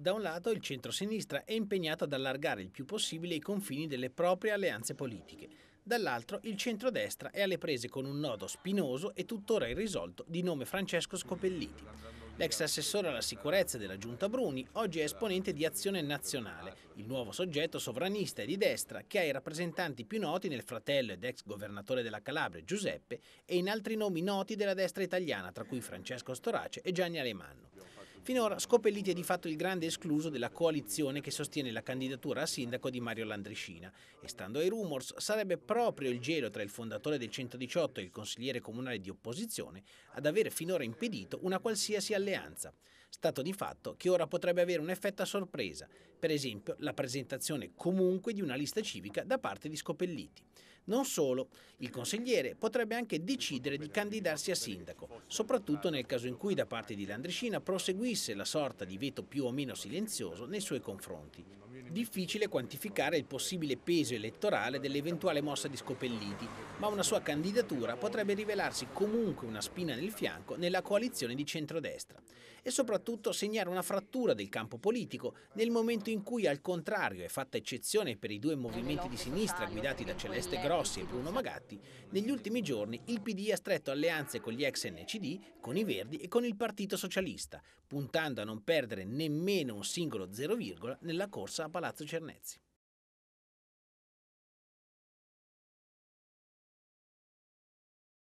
Da un lato il centro-sinistra è impegnato ad allargare il più possibile i confini delle proprie alleanze politiche, dall'altro il centro-destra è alle prese con un nodo spinoso e tuttora irrisolto di nome Francesco Scopelliti. L'ex assessore alla sicurezza della Giunta Bruni oggi è esponente di Azione Nazionale, il nuovo soggetto sovranista e di destra che ha i rappresentanti più noti nel fratello ed ex governatore della Calabria Giuseppe e in altri nomi noti della destra italiana tra cui Francesco Storace e Gianni Alemanno. Finora Scopelliti è di fatto il grande escluso della coalizione che sostiene la candidatura a sindaco di Mario Landrescina. e stando ai rumors sarebbe proprio il gelo tra il fondatore del 118 e il consigliere comunale di opposizione ad avere finora impedito una qualsiasi alleanza. Stato di fatto che ora potrebbe avere un effetto a sorpresa, per esempio la presentazione comunque di una lista civica da parte di scopelliti. Non solo, il consigliere potrebbe anche decidere di candidarsi a sindaco, soprattutto nel caso in cui da parte di Landricina proseguisse la sorta di veto più o meno silenzioso nei suoi confronti. Difficile quantificare il possibile peso elettorale dell'eventuale mossa di Scopelliti, ma una sua candidatura potrebbe rivelarsi comunque una spina nel fianco nella coalizione di centrodestra e soprattutto segnare una frattura del campo politico nel momento in cui al contrario è fatta eccezione per i due movimenti di sinistra guidati da Celeste Grossi e Bruno Magatti, negli ultimi giorni il PD ha stretto alleanze con gli ex NCD, con i Verdi e con il Partito Socialista, puntando a non perdere nemmeno un singolo zero virgola nella corsa a Palazzo Cernezzi.